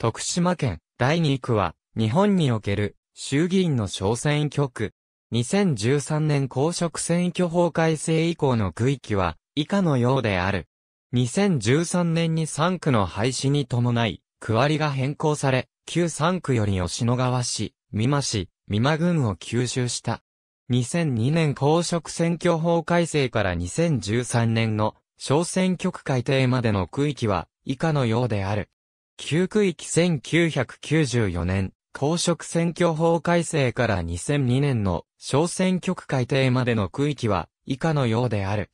徳島県第2区は、日本における衆議院の小選挙区。2013年公職選挙法改正以降の区域は、以下のようである。2013年に3区の廃止に伴い、区割りが変更され、旧3区より吉野川市、美馬市、美馬郡を吸収した。2002年公職選挙法改正から2013年の小選挙区改定までの区域は以下のようである。旧区域1994年、公職選挙法改正から2002年の小選挙区改定までの区域は以下のようである。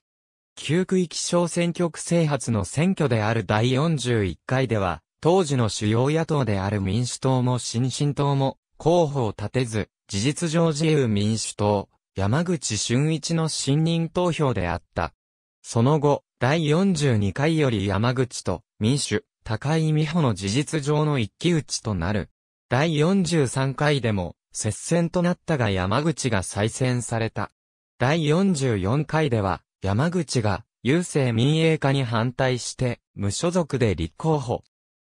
旧区域小選挙区制発の選挙である第41回では、当時の主要野党である民主党も新進党も候補を立てず、事実上自由民主党、山口俊一の信任投票であった。その後、第42回より山口と民主、高井美穂の事実上の一騎打ちとなる。第43回でも、接戦となったが山口が再選された。第44回では、山口が、郵政民営化に反対して、無所属で立候補。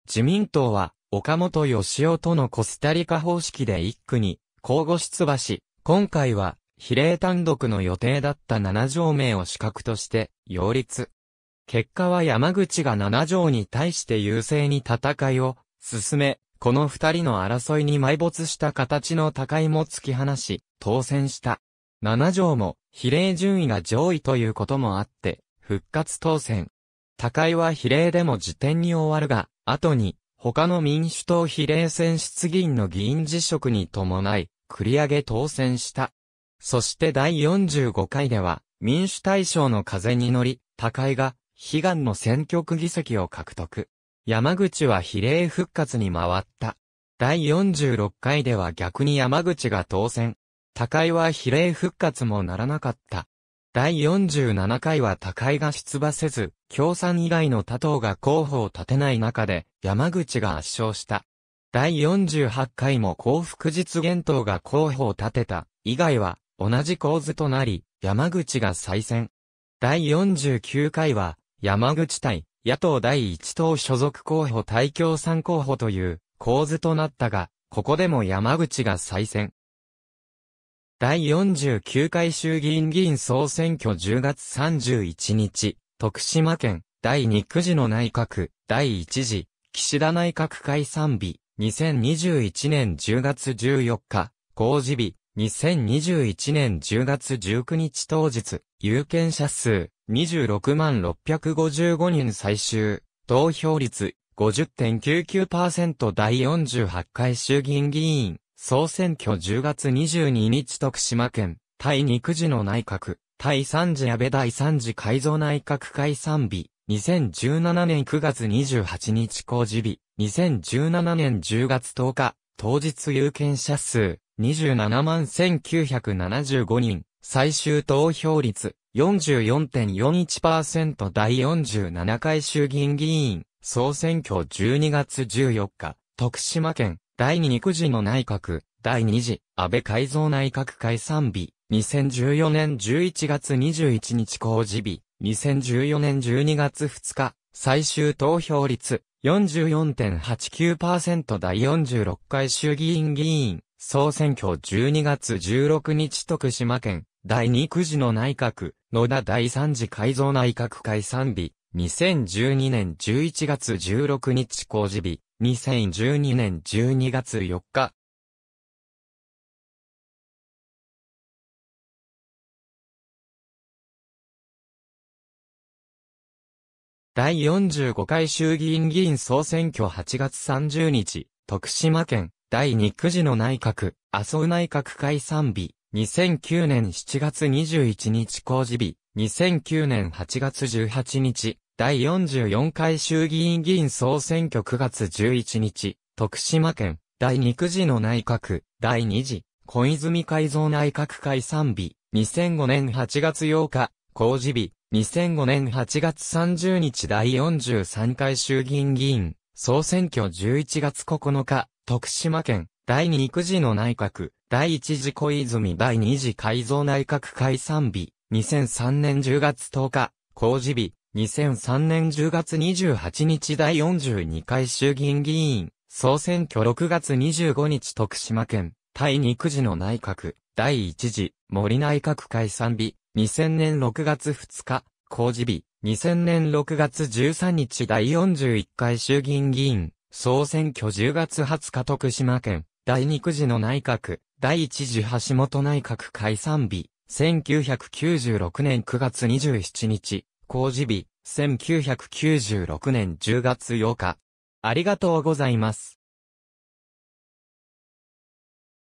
自民党は、岡本義夫とのコスタリカ方式で一区に、交互出馬し、今回は、比例単独の予定だった7条名を資格として、擁立。結果は山口が7条に対して優勢に戦いを進め、この二人の争いに埋没した形の高いも突き放し、当選した。7条も比例順位が上位ということもあって、復活当選。高井は比例でも辞典に終わるが、後に、他の民主党比例選出議員の議員辞職に伴い、繰り上げ当選した。そして第45回では、民主大賞の風に乗り、高井が悲願の選挙区議席を獲得。山口は比例復活に回った。第46回では逆に山口が当選。高井は比例復活もならなかった。第47回は高井が出馬せず、共産以外の他党が候補を立てない中で、山口が圧勝した。第48回も幸福実現党が候補を立てた、以外は同じ構図となり、山口が再選。第49回は、山口対野党第一党所属候補対共産候補という構図となったが、ここでも山口が再選。第49回衆議院議員総選挙10月31日、徳島県第2区時の内閣第1次岸田内閣解散日2021年10月14日公示日2021年10月19日当日有権者数、26万655人最終、投票率、50.99%第48回衆議院議員、総選挙10月22日徳島県、対肉次の内閣、対3次安倍第3次改造内閣解散日、2017年9月28日公示日、2017年10月10日、当日有権者数、27万1975人、最終投票率44.41%第47回衆議院議員総選挙12月14日、徳島県第2区時の内閣第2次安倍改造内閣解散日2014年11月21日公示日2014年12月2日最終投票率44.89%第46回衆議院議員総選挙12月16日徳島県、第2くじの内閣、野田第3次改造内閣解散日、2012年11月16日公示日、2012年12月4日。第45回衆議院議員総選挙8月30日、徳島県、第2九時の内閣、麻生内閣解散日、2009年7月21日公示日、2009年8月18日、第44回衆議院議員総選挙9月11日、徳島県、第2九時の内閣、第2次、小泉改造内閣解散日、2005年8月8日、公示日、2005年8月30日第43回衆議院議員、総選挙11月9日、徳島県、第2育児の内閣、第1次小泉第2次改造内閣解散日、2003年10月10日、公示日、2003年10月28日第42回衆議院議員、総選挙6月25日徳島県、第2育児の内閣、第1次、森内閣解散日、2000年6月2日、公示日、2000年6月13日第41回衆議院議員、総選挙10月20日徳島県、第2くじの内閣、第1次橋本内閣解散日、1996年9月27日、公示日、1996年10月8日。ありがとうございます。